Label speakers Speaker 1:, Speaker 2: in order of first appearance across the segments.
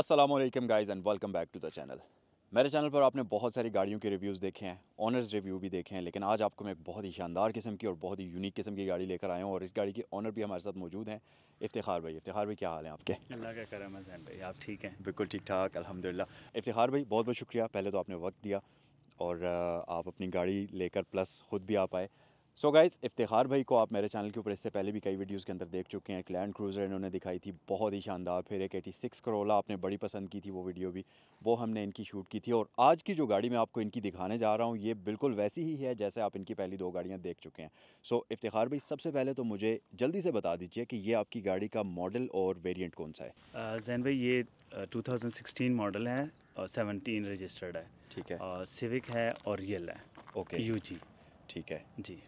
Speaker 1: Aslam guys and welcome back to the channel मेरे channel पर आपने बहुत सारी गाड़ियों के रिव्यूज़ देखे हैं ऑनर्स रिव्यू भी देखे हैं लेकिन आज आपको मैं एक बहुत ही शानदार किस्म की और बहुत ही यूनिक किस्म की गाड़ी लेकर आया हूँ और इस गाड़ी के ऑनर भी हमारे साथ मौजूद हैं इफ्तार भाई इफ्तार भाई क्या हाल है आपके अल्लाह का करम हजैन भाई आप ठीक हैं बिल्कुल ठीक ठाक अलहमदिल्ला इफ्तार भाई बहुत बहुत शुक्रिया पहले तो आपने वक्त दिया और आप अपनी गाड़ी लेकर प्लस ख़ुद भी आप आए सो गाइज़ इफ्तार भाई को आप मेरे चैनल के ऊपर इससे पहले भी कई वीडियोस के अंदर देख चुके हैं एक लैंड क्रूज़र इन्होंने दिखाई थी बहुत ही शानदार फिर एक एटी सिक्स करोला आपने बड़ी पसंद की थी वो वीडियो भी वो हमने इनकी शूट की थी और आज की जो गाड़ी मैं आपको इनकी दिखाने जा रहा हूँ ये बिल्कुल वैसी ही है जैसे आप इनकी पहली दो गाड़ियाँ देख चुके हैं सो so, इफ्तार भाई सबसे पहले तो मुझे जल्दी से बता दीजिए कि ये आपकी गाड़ी का मॉडल और वेरियंट कौन सा
Speaker 2: है जैन भाई ये टू मॉडल है और सेवनटीन रजिस्टर्ड है ठीक है सिविक है और रियल
Speaker 1: है ओके यू ठीक है जी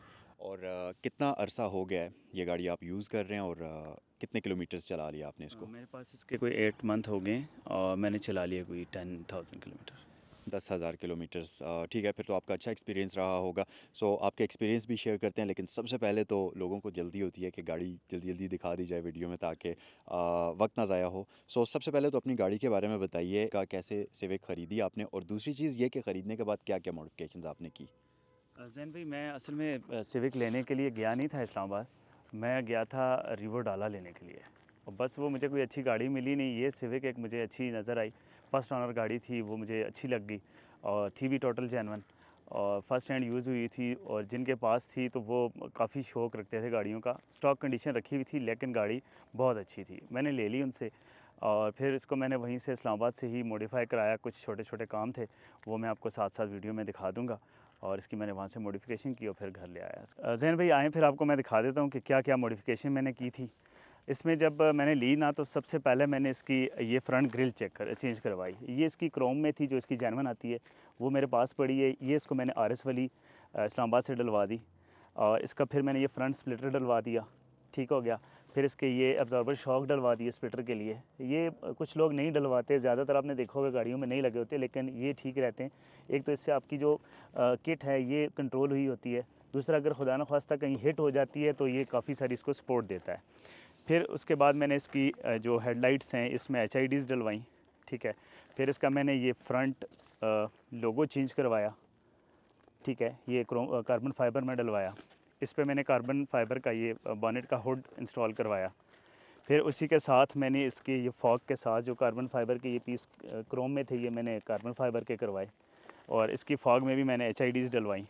Speaker 1: और आ, कितना अरसा हो गया है ये गाड़ी आप यूज़ कर रहे हैं और आ, कितने किलोमीटर्स चला लिया आपने इसको आ, मेरे पास इसके कोई एट मंथ हो गए और मैंने चला लिया कोई टेन थाउजेंड किलोमीटर दस हज़ार किलोमीटर्स ठीक है फिर तो आपका अच्छा एक्सपीरियंस रहा होगा सो आपके एक्सपीरियंस भी शेयर करते हैं लेकिन सबसे पहले तो लोगों को जल्दी होती है कि गाड़ी जल्दी जल्दी दिखा दी जाए वीडियो में ताकि वक्त ना ज़ाया हो सो सबसे पहले तो अपनी गाड़ी के बारे में बताइए का कैसे सिविक ख़रीदी आपने और दूसरी चीज़ ये कि ख़रीदने के बाद क्या क्या मॉडिफिकेशन आपने की
Speaker 2: जैन भाई मैं असल में सिविक लेने के लिए गया नहीं था इस्लामाबाद मैं गया था रिवो डाला लेने के लिए और बस वो मुझे कोई अच्छी गाड़ी मिली नहीं ये सिविक एक मुझे अच्छी नज़र आई फ़र्स्ट ऑनर गाड़ी थी वो मुझे अच्छी लग गई और थी भी टोटल जैनवन और फर्स्ट हैंड यूज़ हुई थी और जिनके पास थी तो वो काफ़ी शौक रखते थे गाड़ियों का स्टॉक कंडीशन रखी हुई थी लेकिन गाड़ी बहुत अच्छी थी मैंने ले ली उनसे और फिर इसको मैंने वहीं से इस्लामाबाद से ही मॉडिफाई कराया कुछ छोटे छोटे काम थे वो मैं आपको साथ साथ वीडियो में दिखा दूँगा और इसकी मैंने वहाँ से मॉडिफिकेशन की और फिर घर ले आया जैन भाई आएँ फिर आपको मैं दिखा देता हूँ कि क्या क्या मॉडिफिकेशन मैंने की थी इसमें जब मैंने ली ना तो सबसे पहले मैंने इसकी ये फ्रंट ग्रिल चेक कर चेंज करवाई ये इसकी क्रोम में थी जो इसकी जैनवन आती है वो मेरे पास पड़ी है ये इसको मैंने आर एस वाली इस्लामाबाद से डलवा दी और इसका फिर मैंने ये फ्रंट स्प्लिटर डलवा दिया ठीक हो गया फिर इसके ये अब्जॉर्बर शॉक डलवा दिए स्पीटर के लिए ये कुछ लोग नहीं डलवाते ज़्यादातर आपने देखा होगा गाड़ियों में नहीं लगे होते लेकिन ये ठीक रहते हैं एक तो इससे आपकी जो आ, किट है ये कंट्रोल हुई होती है दूसरा अगर खुदा नखास्ता कहीं हिट हो जाती है तो ये काफ़ी सारी इसको सपोर्ट देता है फिर उसके बाद मैंने इसकी जो हेडलाइट्स हैं इसमें एच आई डीज़ डलवाई ठीक है फिर इसका मैंने ये फ्रंट लोगो चेंज करवाया ठीक है ये कार्बन फाइबर में डलवाया इस पर मैंने कार्बन फाइबर का ये बॉनेट का हुड इंस्टॉल करवाया फिर उसी के साथ मैंने इसके ये फॉक के साथ जो कार्बन फाइबर के ये पीस क्रोम में थे ये मैंने कार्बन फाइबर के करवाए और इसकी फॉग में भी मैंने एच डलवाई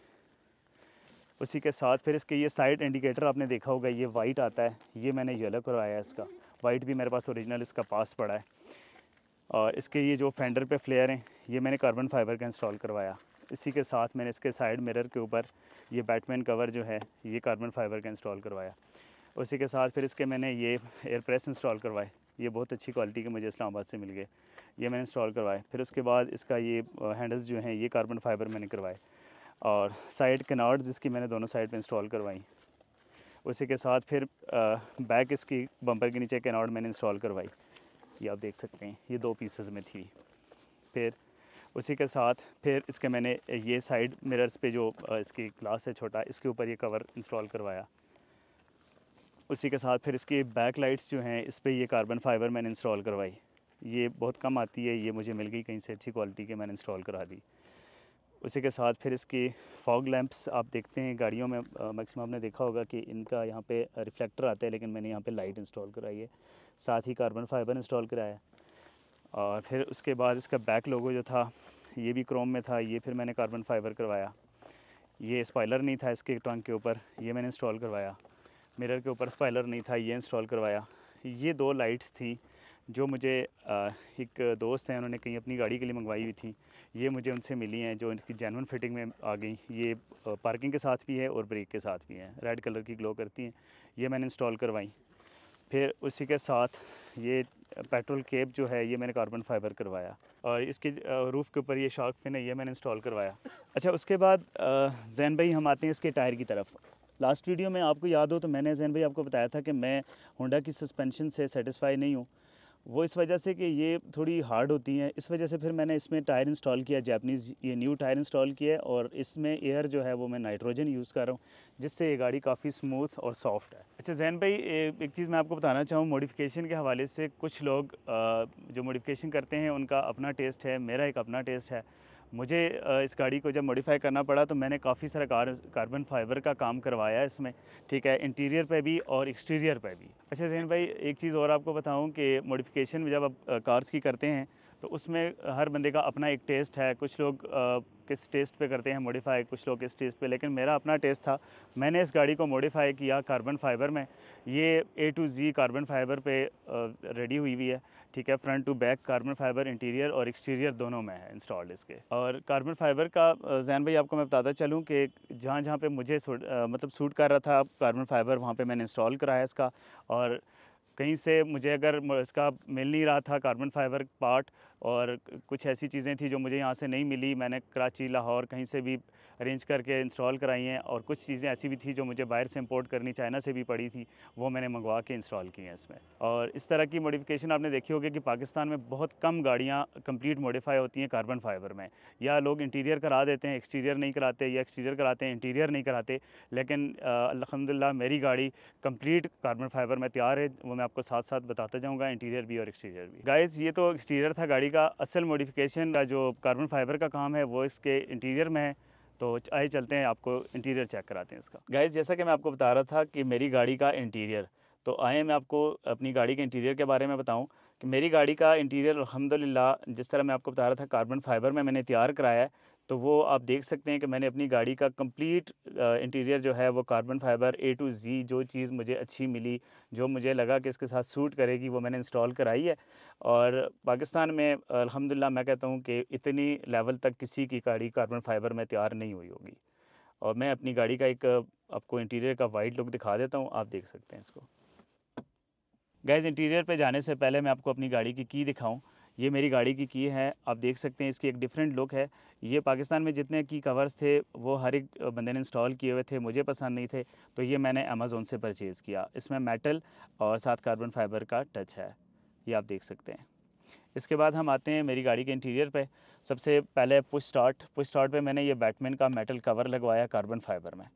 Speaker 2: उसी के साथ फिर इसके ये साइड इंडिकेटर आपने देखा होगा ये वाइट आता है ये मैंने येलो करवाया इसका वाइट भी मेरे पास ओरिजिनल इसका पास पड़ा है और इसके ये जो फेंडर पे फ्लेयर हैं ये मैंने कार्बन फाइबर का इंस्टॉल करवाया इसी के साथ मैंने इसके साइड मिरर के ऊपर ये बैटमैन कवर जो है ये कार्बन फाइबर का इंस्टॉल करवाया उसी के साथ फिर इसके मैंने ये एयर प्रेस इंस्टॉल करवाए ये बहुत अच्छी क्वालिटी के मुझे इस्लामाबाद से मिल गए ये मैंने इंस्टॉल करवाए फिर उसके बाद इसका ये हैंडल्स जो हैं ये कार्बन फाइबर मैंने करवाए और साइड कनार्ड्स जिसकी मैंने दोनों साइड पर इंस्टॉल करवाई उसी के साथ फिर बैक इसकी बम्पर के नीचे कैनार्ड मैंने इंस्टॉल करवाई ये आप देख सकते हैं ये दो पीसेज में थी फिर उसी के साथ फिर इसके मैंने ये साइड मिरर्स पे जो इसकी ग्लास है छोटा इसके ऊपर ये कवर इंस्टॉल करवाया उसी के साथ फिर इसकी बैक लाइट्स जो हैं इस पर ये कार्बन फाइबर मैंने इंस्टॉल करवाई ये बहुत कम आती है ये मुझे मिल गई कहीं से अच्छी क्वालिटी की मैंने इंस्टॉल करा दी उसी के साथ फिर इसके फॉग लैंप्स आप देखते हैं गाड़ियों में मैक्सिमम आपने देखा होगा कि इनका यहाँ पे रिफ्लेक्टर आता है लेकिन मैंने यहाँ पे लाइट इंस्टॉल कराई है साथ ही कार्बन फाइबर इंस्टॉल कराया और फिर उसके बाद इसका बैक लोगो जो था ये भी क्रोम में था ये फिर मैंने कार्बन फाइबर करवाया ये स्पाइलर नहीं था इसके टंग के ऊपर ये मैंने इंस्टॉल करवाया मिरर के ऊपर स्पाइलर नहीं था ये इंस्टॉल करवाया ये दो लाइट्स थी जो मुझे एक दोस्त हैं उन्होंने कहीं अपनी गाड़ी के लिए मंगवाई हुई थी ये मुझे उनसे मिली हैं जो इनकी जैनवन फिटिंग में आ गई ये पार्किंग के साथ भी है और ब्रेक के साथ भी है रेड कलर की ग्लो करती हैं ये मैंने इंस्टॉल करवाई फिर उसी के साथ ये पेट्रोल केप जो है ये मैंने कार्बन फाइबर करवाया और इसके रूफ़ के ऊपर ये शार्क फिन है ये मैंने इंस्टॉल करवाया अच्छा उसके बाद जैन भाई हम आते हैं इसके टायर की तरफ लास्ट वीडियो में आपको याद हो तो मैंने जैन भाई आपको बताया था कि मैं होंडा की सस्पेंशन से सेटिस्फाई नहीं हूँ वो इस वजह से कि ये थोड़ी हार्ड होती हैं इस वजह से फिर मैंने इसमें टायर इंस्टॉल किया जैपनीज़ ये न्यू टायर इंस्टॉल किया है और इसमें एयर जो है वो मैं नाइट्रोजन यूज़ कर रहा हूँ जिससे ये गाड़ी काफ़ी स्मूथ और सॉफ्ट है अच्छा जैन भाई एक चीज़ मैं आपको बताना चाहूँ मोडिफिकेशन के हवाले से कुछ लोग जो मोडिफिकेशन करते हैं उनका अपना टेस्ट है मेरा एक अपना टेस्ट है मुझे इस गाड़ी को जब मॉडिफाई करना पड़ा तो मैंने काफ़ी सारा कार, कार्बन फाइबर का काम करवाया इसमें ठीक है इंटीरियर पे भी और एक्सटीरियर पे भी अच्छा जहन भाई एक चीज़ और आपको बताऊं कि मॉडिफिकेशन जब आप कार्स की करते हैं तो उसमें हर बंदे का अपना एक टेस्ट है कुछ लोग आ, किस टेस्ट पे करते हैं मॉडिफाई कुछ लोग किस टेस्ट पे लेकिन मेरा अपना टेस्ट था मैंने इस गाड़ी को मॉडिफाई किया कार्बन फाइबर में ये A two G carbon fibre पे रेडी हुई हुई है ठीक है front to back carbon fibre interior और एक्सटीरियर दोनों में है इंस्टॉल्ड इसके और कार्बन फाइबर का जैन भाई आपको मैं बताता चलूँ कि जहाँ जहाँ पर मुझे आ, मतलब सूट कर रहा था कार्बन फाइबर वहाँ पर मैंने इंस्टॉल कराया इसका और कहीं से मुझे अगर इसका मिल नहीं रहा था कार्बन फाइबर पार्ट और कुछ ऐसी चीज़ें थी जो मुझे यहाँ से नहीं मिली मैंने कराची लाहौर कहीं से भी अरेंज करके इंस्टॉल कराई हैं और कुछ चीज़ें ऐसी भी थी जो मुझे बाहर से इंपोर्ट करनी चाइना से भी पड़ी थी वो मैंने मंगवा के इंस्टॉल की हैं इसमें और इस तरह की मॉडिफिकेशन आपने देखी होगी कि पाकिस्तान में बहुत कम गाड़ियाँ कम्प्लीट मॉडिफाई होती हैं कार्बन फाइबर में या लोग इंटीरियर करा देते हैं एक्सटीरियर नहीं कराते या एक्सटीरियर कराते हैं इंटीरियर नहीं कराते लेकिन अलहमदिल्ला मेरी गाड़ी कम्प्लीट कार्बन फाइबर में तैयार है वो मैं आपको साथ साथ बताता जाऊँगा इंटीरियर भी और एक्सटीरियर भी गाइज ये तो एक्सटीरियर था गाड़ी का असल मॉडिफिकेशन का जो कार्बन फाइबर का काम है वो इसके इंटीरियर में है तो आइए चलते हैं आपको इंटीरियर चेक कराते हैं इसका गाइज जैसा कि मैं आपको बता रहा था कि मेरी गाड़ी का इंटीरियर तो आए मैं आपको अपनी गाड़ी के इंटीरियर के बारे में बताऊं कि मेरी गाड़ी का इंटीरियर अलहमदिल्ला जिस तरह मैं आपको बता रहा था कार्बन फाइबर में मैंने तैयार कराया है तो वो आप देख सकते हैं कि मैंने अपनी गाड़ी का कंप्लीट इंटीरियर जो है वो carbon fibre A two G जो चीज़ मुझे अच्छी मिली जो मुझे लगा कि इसके साथ सूट करेगी वो मैंने इंस्टॉल कराई है और पाकिस्तान में अल्हम्दुलिल्लाह मैं कहता हूँ कि इतनी लेवल तक किसी की गाड़ी कार्बन फाइबर में तैयार नहीं हुई होगी और मैं अपनी गाड़ी का एक आपको इंटीरियर का वाइट लुक दिखा देता हूँ आप देख सकते हैं इसको गैज़ इंटीरियर पर जाने से पहले मैं आपको अपनी गाड़ी की की दिखाऊँ ये मेरी गाड़ी की की है आप देख सकते हैं इसकी एक डिफरेंट लुक है ये पाकिस्तान में जितने की कवर्स थे वो हर एक बंदे ने इंस्टॉल किए हुए थे मुझे पसंद नहीं थे तो ये मैंने अमेज़ोन से परचेज़ किया इसमें मेटल और साथ कार्बन फाइबर का टच है ये आप देख सकते हैं इसके बाद हम आते हैं मेरी गाड़ी के इंटीरियर पर सबसे पहले पुश स्टार्ट पुश स्टार्ट मैंने ये बैटमैन का मेटल कवर लगवाया कार्बन फाइबर में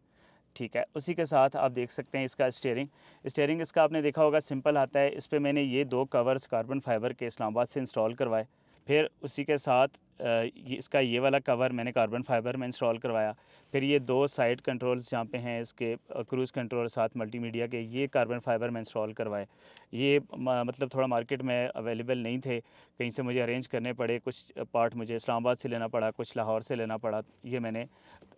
Speaker 2: ठीक है उसी के साथ आप देख सकते हैं इसका स्टेयरिंग स्टेयरिंग इसका आपने देखा होगा सिंपल आता है इस पर मैंने ये दो कवर्स कार्बन फाइबर के इस्लामाबाद से इंस्टॉल करवाए फिर उसी के साथ इसका ये वाला कवर मैंने कार्बन फाइबर में इंस्टॉल करवाया फिर ये दो साइड कंट्रोल्स जहाँ पे हैं इसके क्रूज़ कंट्रोल साथ मल्टीमीडिया के ये कार्बन फाइबर में इंस्टॉल करवाए ये मतलब थोड़ा मार्केट में अवेलेबल नहीं थे कहीं से मुझे अरेंज करने पड़े कुछ पार्ट मुझे इस्लामाबाद से लेना पड़ा कुछ लाहौर से लेना पड़ा ये मैंने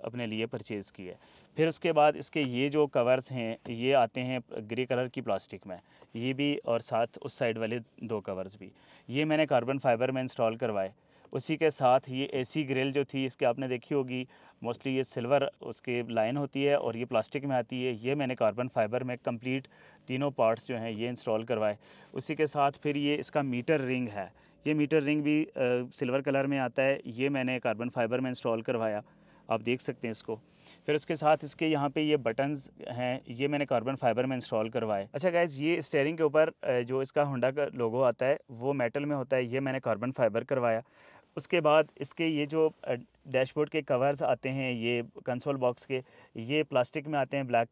Speaker 2: अपने लिए परचेज़ किया फिर उसके बाद इसके ये जो कवर्स हैं ये आते हैं ग्रे कलर की प्लास्टिक में ये भी और साथ उस साइड वाले दो कवर्स भी ये मैंने कार्बन फाइबर में इंस्टॉल करवाए उसी के साथ ये एसी ग्रिल जो थी इसके आपने देखी होगी मोस्टली ये सिल्वर उसके लाइन होती है और ये प्लास्टिक में आती है ये मैंने कार्बन फाइबर में कंप्लीट तीनों पार्ट्स जो हैं ये इंस्टॉल करवाए उसी के साथ फिर ये इसका मीटर रिंग है ये मीटर रिंग भी आ, सिल्वर कलर में आता है ये मैंने कार्बन फाइबर में इंस्टॉल करवाया आप देख सकते हैं इसको फिर उसके साथ इसके यहाँ पे ये बटन्स हैं ये मैंने कार्बन फाइबर में इंस्टॉल करवाए अच्छा गैस ये स्टेयरिंग के ऊपर जो इसका होंडा का लोगो आता है वो मेटल में होता है ये मैंने कार्बन फाइबर करवाया उसके बाद इसके ये जो डैशबोर्ड के कवर्स आते हैं ये कंसोल बॉक्स के ये प्लास्टिक में आते हैं ब्लैक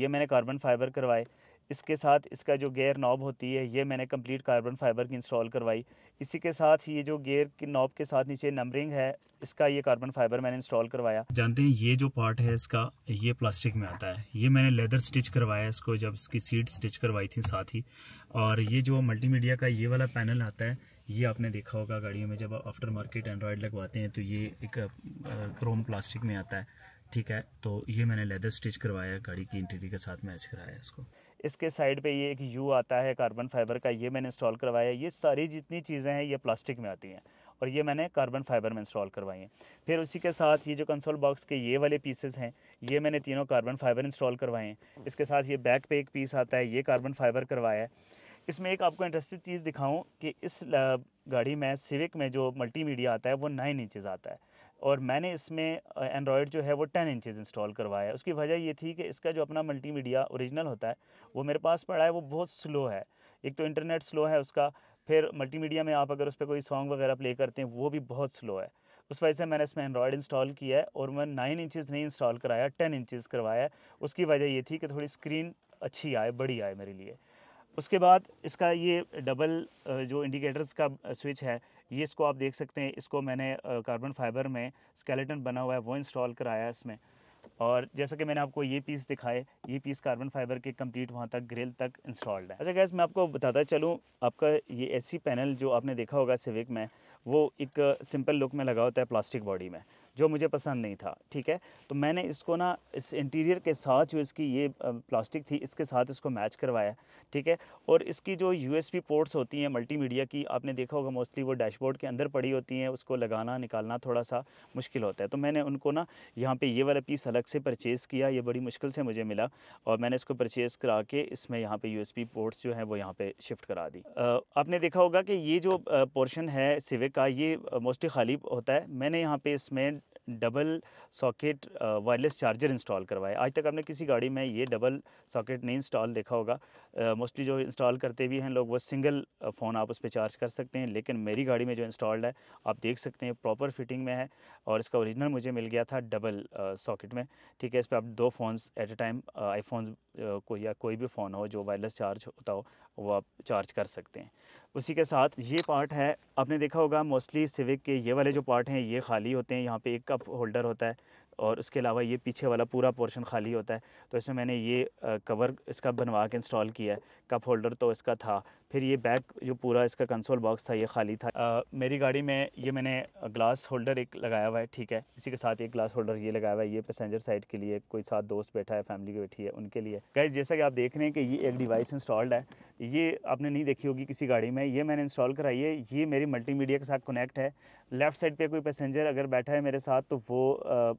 Speaker 2: ये मैंने कार्बन फाइबर करवाए इसके साथ इसका जो गेयर नॉब होती है ये मैंने कंप्लीट कार्बन फाइबर की इंस्टॉल करवाई इसी के साथ ये जो गेयर की नॉब के साथ नीचे नंबरिंग है इसका ये कार्बन फाइबर मैंने इंस्टॉल करवाया जानते हैं ये जो पार्ट है इसका ये प्लास्टिक में आता है ये मैंने लेदर स्टिच करवाया इसको जब इसकी सीट स्टिच करवाई थी साथ ही और ये जो मल्टीमीडिया का ये वाला पैनल आता है ये आपने देखा होगा गाड़ियों में जब आप आफ्टर मार्केट एंड्रॉयड लगवाते हैं तो ये एक क्रोम प्लास्टिक में आता है ठीक है तो ये मैंने लेदर स्टिच करवाया गाड़ी की इंटीरियर के साथ मैच कराया इसको इसके साइड पे ये एक यू आता है कार्बन फाइबर का ये मैंने इंस्टॉल करवाया ये सारी जितनी चीज़ें हैं ये प्लास्टिक में आती हैं और ये मैंने कार्बन फाइबर में इंस्टॉल करवाई हैं फिर उसी के साथ ये जो कंसोल बॉक्स के ये वाले पीसेस हैं ये मैंने तीनों कार्बन फाइबर इंस्टॉल करवाए हैं इसके साथ ये बैक पे एक पीस आता है ये कार्बन फाइबर करवाया है इसमें एक आपको इंटरेस्टिंग चीज़ दिखाऊं कि इस गाड़ी में सिविक में जो मल्टीमीडिया आता है वो नाइन इंचज़ आता है और मैंने इसमें एंड्रॉयड जो है वो टेन इंचज़ इंस्टॉल करवाया है उसकी वजह ये थी कि इसका जो अपना मल्टीमीडिया ओरिजिनल होता है वो मेरे पास पड़ा है वो बहुत स्लो है एक तो इंटरनेट स्लो है उसका फिर मल्टीमीडिया में आप अगर उस पर कोई सॉन्ग वगैरह प्ले करते हैं वो भी बहुत स्लो है उस वजह से मैंने इसमें एंड्रॉयड इंस्टॉल किया है और मैं नाइन इंचज़ नहीं इंस्टॉल कराया टेन इंचज़ करवाया उसकी वजह ये थी कि थोड़ी स्क्रीन अच्छी आए बड़ी आए मेरे लिए उसके बाद इसका ये डबल जो इंडिकेटर्स का स्विच है ये इसको आप देख सकते हैं इसको मैंने कार्बन फाइबर में स्केलेटन बना हुआ है वो इंस्टॉल कराया इसमें और जैसा कि मैंने आपको ये पीस दिखाए ये पीस कार्बन फाइबर के कंप्लीट वहाँ तक ग्रिल तक इंस्टॉल्ड है अच्छा गैस मैं आपको बताता चलूँ आपका ये ए पैनल जो आपने देखा होगा सिविक में वो एक सिंपल लुक में लगा होता है प्लास्टिक बॉडी में जो मुझे पसंद नहीं था ठीक है तो मैंने इसको ना इस इंटीरियर के साथ जो इसकी ये प्लास्टिक थी इसके साथ इसको मैच करवाया ठीक है और इसकी जो यू पोर्ट्स होती हैं मल्टीमीडिया की आपने देखा होगा मोस्टली वो डैशबोर्ड के अंदर पड़ी होती हैं उसको लगाना निकालना थोड़ा सा मुश्किल होता है तो मैंने उनको ना यहाँ पर ये वाला पीस अलग से परचेज़ किया ये बड़ी मुश्किल से मुझे मिला और मैंने इसको परचेज़ करा के इसमें यहाँ पर यू पोर्ट्स जो हैं वो यहाँ पर शिफ्ट करा दी आपने देखा होगा कि ये जो पोर्शन है सिविक का ये मोस्टली खाली होता है मैंने यहाँ पर इसमें double socket wireless charger install करवाया आज तक आपने किसी गाड़ी में ये डबल सॉकेट नहीं इंस्टॉल देखा होगा मोस्टली uh, जो इंस्टॉल करते भी हैं लोग वो सिंगल फ़ोन uh, आप उस पर चार्ज कर सकते हैं लेकिन मेरी गाड़ी में जो इंस्टॉल्ड है आप देख सकते हैं प्रॉपर फिटिंग में है और इसका ओरिजिनल मुझे मिल गया था डबल सॉकेट uh, में ठीक है इस पर आप दो phones at a time iPhone को या कोई भी फ़ोन हो जो वायरलेस चार्ज होता हो वो आप चार्ज कर सकते हैं उसी के साथ ये पार्ट है आपने देखा होगा मोस्टली सिविक के ये वाले जो पार्ट हैं ये खाली होते हैं यहाँ पे एक कप होल्डर होता है और उसके अलावा ये पीछे वाला पूरा पोर्शन खाली होता है तो इसमें मैंने ये कवर इसका बनवा के इंस्टॉल किया है कप होल्डर तो इसका था फिर ये बैक जो पूरा इसका कंसोल बॉक्स था ये खाली था आ, मेरी गाड़ी में ये मैंने ग्लास होल्डर एक लगाया हुआ है ठीक है इसी के साथ एक ग्लास होल्डर ये लगाया हुआ है ये पैसेंजर साइड के लिए कोई साथ दोस्त बैठा है फैमिली की बैठी है उनके लिए गैस जैसा कि आप देख रहे हैं कि ये एक डिवाइस इंस्टॉल्ड है ये आपने नहीं देखी होगी किसी गाड़ी में ये मैंने इंस्टॉल कराई है ये मेरी मल्टीमीडिया के साथ कनेक्ट है लेफ़्ट साइड पे कोई पैसेंजर अगर बैठा है मेरे साथ तो वो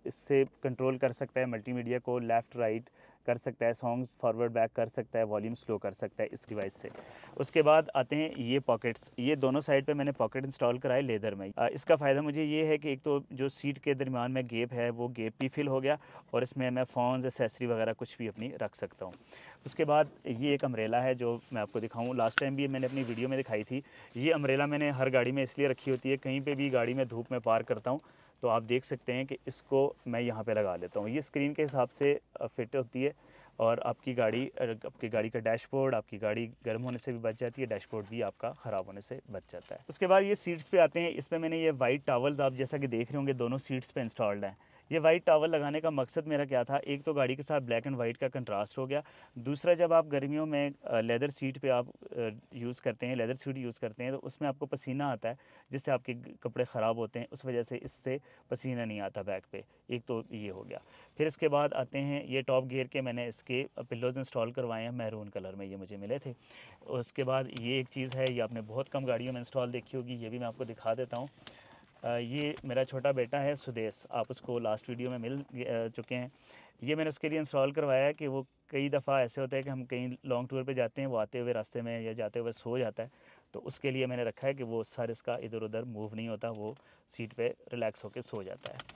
Speaker 2: इससे कंट्रोल कर सकता है मल्टीमीडिया को लेफ़्ट राइट कर सकता है सॉन्ग्स फॉरवर्ड बैक कर सकता है वॉल्यूम स्लो कर सकता है इस डिवाइस से उसके बाद आते हैं ये पॉकेट्स ये दोनों साइड पे मैंने पॉकेट इंस्टॉल कराए लेदर में इसका फ़ायदा मुझे ये है कि एक तो जो सीट के दरमियान में गेप है वो गेप भी फिल हो गया और इसमें मैं फ़ोन एसेसरी वगैरह कुछ भी अपनी रख सकता हूँ उसके बाद ये एक अमरेला है जो मैं आपको दिखाऊँ लास्ट टाइम भी मैंने अपनी वीडियो में दिखाई थी ये अमरेला मैंने हर गाड़ी में इसलिए रखी होती है कहीं पर भी गाड़ी में धूप में पार करता हूँ तो आप देख सकते हैं कि इसको मैं यहाँ पे लगा लेता हूँ ये स्क्रीन के हिसाब से फिट होती है और आपकी गाड़ी आपकी गाड़ी का डैशबोर्ड आपकी गाड़ी गर्म होने से भी बच जाती है डैशबोर्ड भी आपका ख़राब होने से बच जाता है उसके बाद ये सीट्स पे आते हैं इस पर मैंने ये वाइट टावल्स आप जैसा कि देख रहे होंगे दोनों सीट्स पे इंस्टॉल्ड हैं ये वाइट टावल लगाने का मकसद मेरा क्या था एक तो गाड़ी के साथ ब्लैक एंड वाइट का कंट्रास्ट हो गया दूसरा जब आप गर्मियों में लेदर सीट पे आप यूज़ करते हैं लेदर सीट यूज़ करते हैं तो उसमें आपको पसीना आता है जिससे आपके कपड़े ख़राब होते हैं उस वजह से इससे पसीना नहीं आता बैक पे एक तो ये हो गया फिर इसके बाद आते हैं ये टॉप गियर के मैंने इसके पिल्लोज़ इंस्टॉल करवाए हैं मैरून कलर में ये मुझे मिले थे उसके बाद ये एक चीज़ है ये आपने बहुत कम गाड़ियों में इंस्टॉल देखी होगी ये भी मैं आपको दिखा देता हूँ ये मेरा छोटा बेटा है सुदेश आप उसको लास्ट वीडियो में मिल चुके हैं ये मैंने उसके लिए इंस्टॉल करवाया है कि वो कई दफ़ा ऐसे होता है कि हम कहीं लॉन्ग टूर पे जाते हैं वो आते हुए रास्ते में या जाते हुए सो जाता है तो उसके लिए मैंने रखा है कि वो सर इसका इधर उधर मूव नहीं होता वो सीट पे रिलैक्स होकर सो जाता है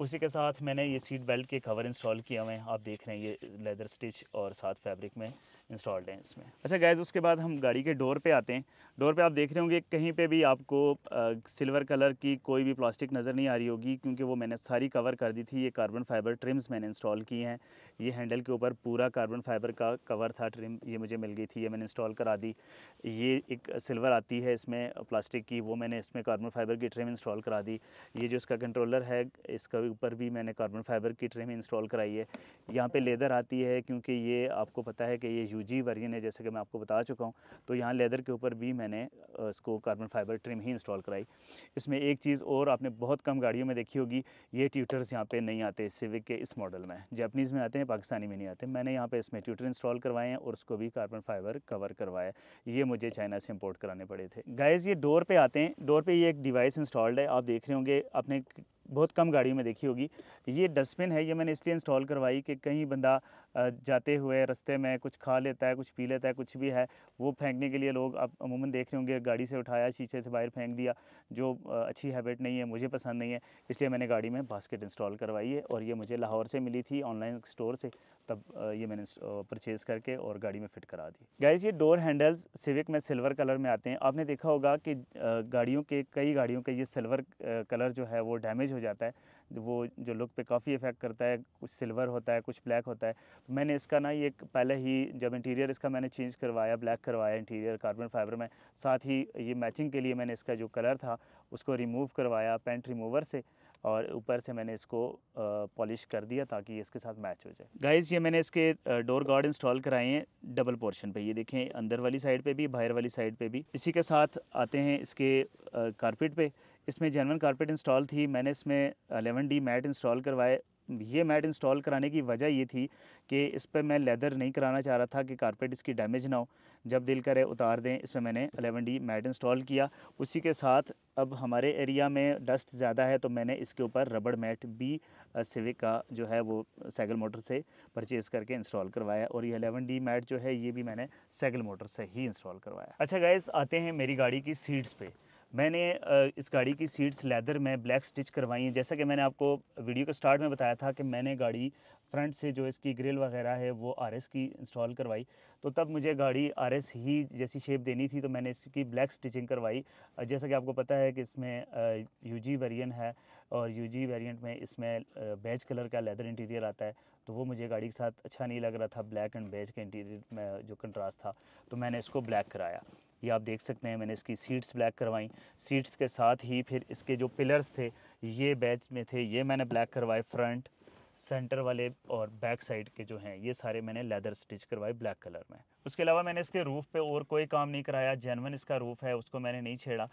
Speaker 2: उसी के साथ मैंने ये सीट बेल्ट के कवर इंस्टॉल किए हुए हैं आप देख रहे हैं ये लेदर स्टिच और साथ फैब्रिक में इंस्टॉल्ड हैं इसमें अच्छा गैज़ उसके बाद हम गाड़ी के डोर पे आते हैं डोर पे आप देख रहे होंगे कहीं पे भी आपको आ, सिल्वर कलर की कोई भी प्लास्टिक नज़र नहीं आ रही होगी क्योंकि वो मैंने सारी कवर कर दी थी ये कार्बन फाइबर ट्रिम्स मैंने इंस्टॉल की हैं ये हैंडल के ऊपर पूरा कार्बन फाइबर का कवर था ट्रिम ये मुझे मिल गई थी ये मैंने इंस्टॉल करा दी ये एक सिल्वर आती है इसमें प्लास्टिक की वो मैंने इसमें कार्बन फाइबर की ट्रिम इंस्टॉल करा दी ये जो इसका कंट्रोलर है इसका ऊपर भी मैंने कार्बन फाइबर की ट्रिम इंस्टॉल कराई है यहाँ पर लेदर आती है क्योंकि ये आपको पता है कि ये जूजी वर्जन है जैसे कि मैं आपको बता चुका हूँ तो यहाँ लेदर के ऊपर भी मैंने इसको कार्बन फाइबर ट्रिम ही इंस्टॉल कराई इसमें एक चीज़ और आपने बहुत कम गाड़ियों में देखी होगी ये ट्यूटर्स यहाँ पे नहीं आते सिविक के इस मॉडल में जैपनीज़ में आते हैं पाकिस्तानी में नहीं आते मैंने यहाँ पर इसमें ट्यूटर इंस्टॉल करवाए हैं और उसको भी कार्बन फाइबर कवर करवाया ये मुझे चाइना से इम्पोर्ट कराने पड़े थे गाइज़ ये डोर पर आते हैं डोर पर ये एक डिवाइस इंस्टॉल्ड है आप देख रहे होंगे अपने बहुत कम गाड़ियों में देखी होगी ये डस्टबिन है ये मैंने इसलिए इंस्टॉल करवाई कि कहीं बंदा जाते हुए रास्ते में कुछ खा लेता है कुछ पी लेता है कुछ भी है वो फेंकने के लिए लोग आप अमूमन देख रहे होंगे गाड़ी से उठाया शीशे से बाहर फेंक दिया जो अच्छी हैबिट नहीं है मुझे पसंद नहीं है इसलिए मैंने गाड़ी में बास्केट इंस्टॉल करवाई है और ये मुझे लाहौर से मिली थी ऑनलाइन स्टोर से तब ये मैंने परचेज़ करके और गाड़ी में फिट करा दी गाइज ये डोर हैंडल्स सिविक में सिल्वर कलर में आते हैं आपने देखा होगा कि गाड़ियों के कई गाड़ियों के ये सिल्वर कलर जो है वो डैमेज हो हो जाता है वो जो लुक पे काफ़ी इफेक्ट करता है कुछ सिल्वर होता है कुछ ब्लैक होता है तो मैंने इसका ना ये पहले ही जब इंटीरियर इसका मैंने चेंज करवाया ब्लैक करवाया इंटीरियर कार्बन फाइबर में साथ ही ये मैचिंग के लिए मैंने इसका जो कलर था उसको रिमूव करवाया पेंट रिमूवर से और ऊपर से मैंने इसको पॉलिश कर दिया ताकि ये इसके साथ मैच हो जाए गाइस ये मैंने इसके डोर गार्ड इंस्टॉल कराए हैं डबल पोर्शन पे ये देखें अंदर वाली साइड पे भी बाहर वाली साइड पे भी इसी के साथ आते हैं इसके कारपेट पे इसमें जेनवन कारपेट इंस्टॉल थी मैंने इसमें अलेवन डी मैट इंस्टॉल करवाए ये मैट इंस्टॉल कराने की वजह ये थी कि इस पर मैं लेदर नहीं कराना चाह रहा था कि कारपेट इसकी डैमेज ना हो जब दिल करे उतार दें इसमें मैंने अलेवन डी मैट इंस्टॉल किया उसी के साथ अब हमारे एरिया में डस्ट ज़्यादा है तो मैंने इसके ऊपर रबड़ मैट भी सिविक का जो है वो साइकिल मोटर से परचेज़ करके इंस्टॉल करवाया और ये अलेवन डी मैट जो है ये भी मैंने साइकिल मोटर से ही इंस्टॉल करवाया अच्छा गैस आते हैं मेरी गाड़ी की सीट्स पर मैंने इस गाड़ी की सीट्स लेदर में ब्लैक स्टिच करवाई हैं जैसा कि मैंने आपको वीडियो के स्टार्ट में बताया था कि मैंने गाड़ी फ्रंट से जो इसकी ग्रिल वगैरह है वो आर एस की इंस्टॉल करवाई तो तब मुझे गाड़ी आर एस ही जैसी शेप देनी थी तो मैंने इसकी ब्लैक स्टिचिंग करवाई जैसा कि आपको पता है कि इसमें यू जी वेरियन है और यू जी वेरियंट में इसमें बेज कलर का लेदर इंटीरियर आता है तो वो मुझे गाड़ी के साथ अच्छा नहीं लग रहा था ब्लैक एंड बेज के इंटीरियर में जो कंट्रास्ट था तो मैंने इसको ब्लैक कराया ये आप देख सकते हैं मैंने इसकी सीट्स ब्लैक करवाई सीट्स के साथ ही फिर इसके जो पिलर्स थे ये बैच में थे ये मैंने ब्लैक करवाए फ्रंट सेंटर वाले और बैक साइड के जो हैं ये सारे मैंने लेदर स्टिच करवाए ब्लैक कलर में उसके अलावा मैंने इसके रूफ़ पे और कोई काम नहीं कराया जेनवन इसका रूफ़ है उसको मैंने नहीं छेड़ा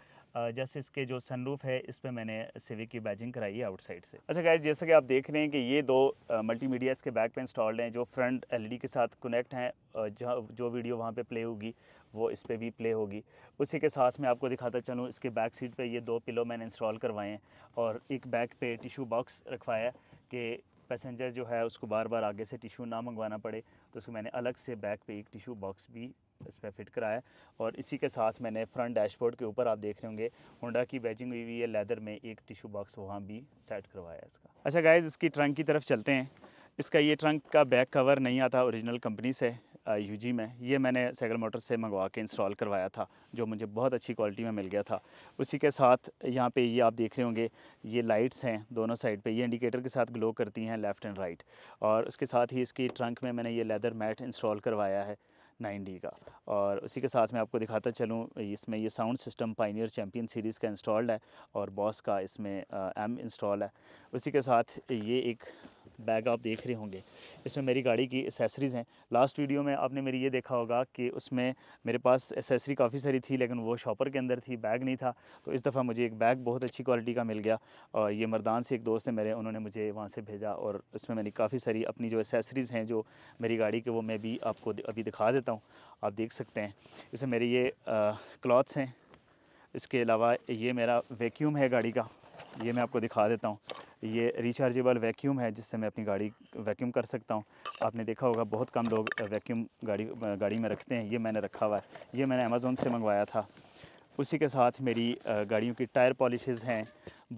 Speaker 2: जैसे इसके जो सनरूफ है इस पर मैंने सिविक की बैजिंग कराई है आउटसाइड से अच्छा गाइज जैसा कि आप देख रहे हैं कि ये दो मल्टी मीडिया इसके बैक पे इंस्टॉल्ड हैं जो फ्रंट एलईडी e के साथ कनेक्ट हैं जहाँ जो वीडियो वहाँ पे प्ले होगी वो इस पर भी प्ले होगी उसी के साथ मैं आपको दिखाता चलूँ इसके बैक सीट पर ये दो पिलो मैंने इंस्टॉल करवाए हैं और एक बैक पे टिशू बॉक्स रखवाया कि पैसेंजर जो है उसको बार बार आगे से टिशू ना मंगवाना पड़े तो उसको मैंने अलग से बैक पे एक टिशू बॉक्स भी इसमें फ़िट कराया और इसी के साथ मैंने फ्रंट डैशबोर्ड के ऊपर आप देख रहे होंगे होंडा की बैजिंग हुई हुई है लेदर में एक टिशू बॉक्स वहाँ भी सेट करवाया है इसका अच्छा गाइज इसकी ट्रंक की तरफ चलते हैं इसका ये ट्रंक का बैक कवर नहीं आता ओरिजिनल कंपनी से यूजी में ये मैंने सैगल मोटर से मंगवा के इंस्टॉल करवाया था जो मुझे बहुत अच्छी क्वालिटी में मिल गया था उसी के साथ यहाँ पे ये आप देख रहे होंगे ये लाइट्स हैं दोनों साइड पे ये इंडिकेटर के साथ ग्लो करती हैं लेफ़्ट एंड राइट और उसके साथ ही इसकी ट्रंक में मैंने ये लेदर मैट इंस्टॉल करवाया है डी का और उसी के साथ मैं आपको दिखाता चलूँ इसमें ये sound system Pioneer champion series का इंस्टॉल्ड है और बॉस का इसमें एम इंस्टॉल है उसी के साथ ये एक बैग आप देख रहे होंगे इसमें मेरी गाड़ी की एसेसरीज़ हैं लास्ट वीडियो में आपने मेरी ये देखा होगा कि उसमें मेरे पास एसेसरी काफ़ी सारी थी लेकिन वो शॉपर के अंदर थी बैग नहीं था तो इस दफ़ा मुझे एक बैग बहुत अच्छी क्वालिटी का मिल गया और ये मरदान से एक दोस्त है मेरे उन्होंने मुझे वहाँ से भेजा और उसमें मैंने काफ़ी सारी अपनी जो एसेसरीज़ हैं जो मेरी गाड़ी के वो मैं भी आपको अभी दिखा देता हूँ आप देख सकते हैं इसमें मेरे ये क्लॉथ्स हैं इसके अलावा ये मेरा वैक्यूम है गाड़ी का ये मैं आपको दिखा देता हूँ ये रिचार्जेबल वैक्यूम है जिससे मैं अपनी गाड़ी वैक्यूम कर सकता हूँ आपने देखा होगा बहुत कम लोग वैक्यूम गाड़ी गाड़ी में रखते हैं ये मैंने रखा हुआ है ये मैंने अमेज़ोन से मंगवाया था उसी के साथ मेरी गाड़ियों की टायर पॉलिशेस हैं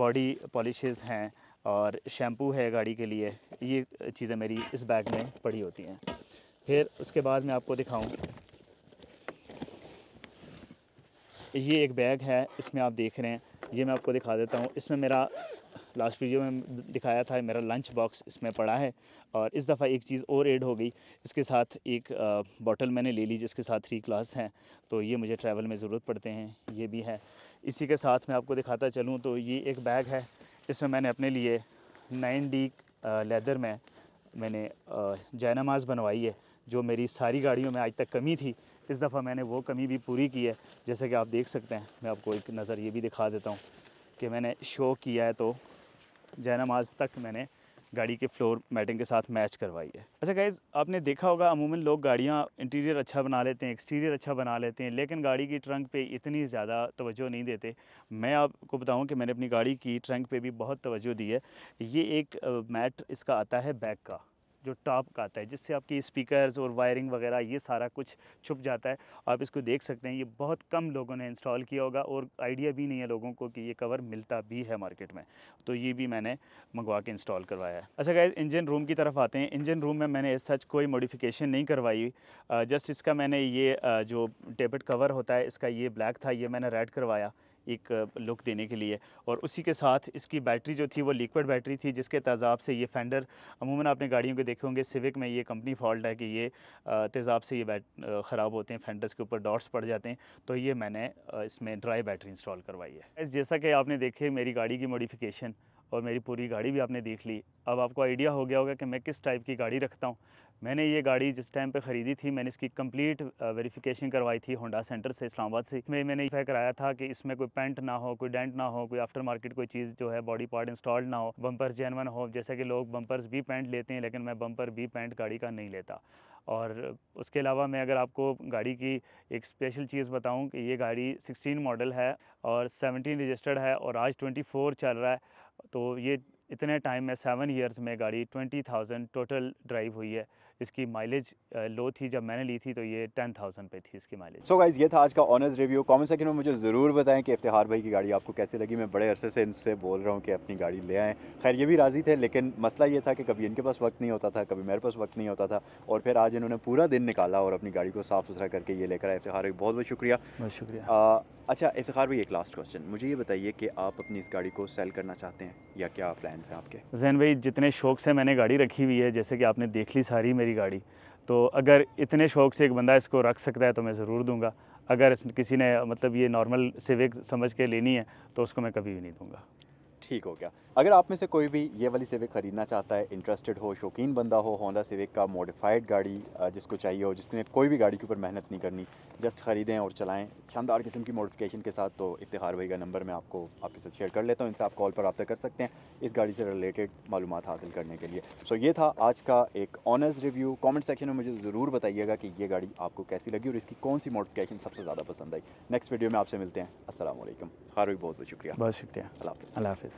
Speaker 2: बॉडी पॉलिशेस हैं और शैम्पू है गाड़ी के लिए ये चीज़ें मेरी इस बैग में पड़ी होती हैं फिर उसके बाद मैं आपको दिखाऊँ ये एक बैग है इसमें आप देख रहे हैं ये मैं आपको दिखा देता हूँ इसमें मेरा लास्ट वीडियो में दिखाया था मेरा लंच बॉक्स इसमें पड़ा है और इस दफ़ा एक चीज़ और ऐड हो गई इसके साथ एक बॉटल मैंने ले ली जिसके साथ थ्री ग्लास हैं तो ये मुझे ट्रैवल में ज़रूरत पड़ते हैं ये भी है इसी के साथ मैं आपको दिखाता चलूँ तो ये एक बैग है इसमें मैंने अपने लिए नाइन डी लेदर में मैंने जैनमाज बनवाई है जो मेरी सारी गाड़ियों में आज तक कमी थी इस दफ़ा मैंने वो कमी भी पूरी की है जैसे कि आप देख सकते हैं मैं आपको एक नज़र ये भी दिखा देता हूँ कि मैंने शो किया है तो आज तक मैंने गाड़ी के फ्लोर मैटिंग के साथ मैच करवाई है अच्छा गाइज आपने देखा होगा अमूमन लोग गाड़ियाँ इंटीरियर अच्छा बना लेते हैं एक्सटीरियर अच्छा बना लेते हैं लेकिन गाड़ी की ट्रंक पे इतनी ज़्यादा तवज्जो नहीं देते मैं आपको बताऊं कि मैंने अपनी गाड़ी की ट्रंक पे भी बहुत तवज्जो दी है ये एक मैट इसका आता है बैक का जो टॉप का आता है जिससे आपकी स्पीकर्स और वायरिंग वगैरह ये सारा कुछ छुप जाता है आप इसको देख सकते हैं ये बहुत कम लोगों ने इंस्टॉल किया होगा और आइडिया भी नहीं है लोगों को कि ये कवर मिलता भी है मार्केट में तो ये भी मैंने मंगवा के इंस्टॉल करवाया है अच्छा गाय इंजन रूम की तरफ आते हैं इंजन रूम में मैंने सच कोई मॉडिफिकेशन नहीं करवाई जस्ट इसका मैंने ये जो टेपेड कवर होता है इसका ये ब्लैक था ये मैंने रेड करवाया एक लुक देने के लिए और उसी के साथ इसकी बैटरी जो थी वो लिक्विड बैटरी थी जिसके तेज़ाब से ये फेंडर अमूमन आपने गाड़ियों के देखे होंगे सिविक में ये कंपनी फॉल्ट है कि ये तेज़ाब से ये ख़राब होते हैं फेंडर्स के ऊपर डॉट्स पड़ जाते हैं तो ये मैंने इसमें ड्राई बैटरी इंस्टॉल करवाई है जैसा कि आपने देखे मेरी गाड़ी की मॉडिफिकेशन और मेरी पूरी गाड़ी भी आपने देख ली अब आपको आइडिया हो गया होगा कि मैं किस टाइप की गाड़ी रखता हूँ मैंने ये गाड़ी जिस टाइम पे ख़रीदी थी मैंने इसकी कंप्लीट वेरिफिकेशन uh, करवाई थी होंडा सेंटर से इस्लामाबाद से इसमें मैंने ये कराया था कि इसमें कोई पेंट ना हो कोई डेंट ना हो कोई आफ्टर मार्केट कोई चीज़ जो है बॉडी पार्ट इंस्टॉल ना हो बम्पर जेनवन हो जैसे कि लोग बम्पर्स भी पेंट लेते हैं लेकिन मैं बम्पर भी पेंट गाड़ी का नहीं लेता और उसके अलावा मैं अगर आपको गाड़ी की एक स्पेशल चीज़ बताऊँ कि ये गाड़ी सिक्सटीन मॉडल है और सेवनटीन रजिस्टर्ड है और आज ट्वेंटी चल रहा है तो ये इतने टाइम में सेवन ईयर्स में गाड़ी थाउजेंड टोटल ड्राइव हुई है इसकी माइलेज लो थी जब मैंने ली थी तो ये टेन थाउजेंड पे थी इसकी माइलेज
Speaker 1: सो so गाइज ये था आज का ऑनर्स रिव्यू कमेंट सेक्शन में मुझे ज़रूर बताएं कि इफ्तार भाई की गाड़ी आपको कैसे लगी मैं बड़े अरसे से इनसे बोल रहा हूँ कि अपनी गाड़ी ले आएँ खैर ये भी राज़ी थे लेकिन मसला ये था कि कभी इनके पास वक्त नहीं होता था कभी मेरे पास वक्त नहीं होता था और फिर आज इन्होंने पूरा दिन निकाला और अपनी गाड़ी को साफ़ सुथरा करके ये लेकर आए इफ्तार भाई बहुत बहुत शुक्रिया बहुत शुक्रिया अच्छा इफ्तार भाई एक लास्ट क्वेश्चन मुझे ये बताइए कि आप अपनी इस गाड़ी को सेल करना चाहते हैं या क्या प्लान्स हैं आपके
Speaker 2: जैन भाई जितने शौक से मैंने गाड़ी रखी हुई है जैसे कि आपने देख ली सारी मेरी मेरी गाड़ी तो अगर इतने शौक़ से एक बंदा इसको रख सकता है तो मैं ज़रूर दूंगा अगर किसी ने मतलब ये नॉर्मल सिविक समझ के लेनी है तो उसको मैं कभी भी नहीं दूंगा
Speaker 1: ठीक हो गया अगर आप में से कोई भी ये वाली सिविक ख़रीदना चाहता है इंटरेस्टेड हो शौकीन बंदा हो होंडा सिविक का मॉडिफाइड गाड़ी जिसको चाहिए हो जिसने कोई भी गाड़ी के ऊपर मेहनत नहीं करनी जस्ट ख़रीदें और चलाएं शानदार किस्म की मॉडिफिकेशन के साथ तो इफ्तार भाई का नंबर मैं आपको आपके साथ शेयर कर लेता हूँ इनसे आप कॉल पर रब्ता कर सकते हैं इस गाड़ी से रिलेटेड मालूम हासिल करने के लिए सो ये था आज का एक ऑनस्ट रिव्यू कॉमेंट सेक्शन में मुझे ज़रूर बताइएगा कि ये गाड़ी आपको कैसी लगी और इसकी कौन सी मॉडिफिकेशन सबसे ज़्यादा पसंद आई नेक्स्ट वीडियो में आपसे मिलते हैं असल हार भी बहुत बहुत शुक्रिया बहुत
Speaker 2: शुक्रिया अल्लाह हाफ़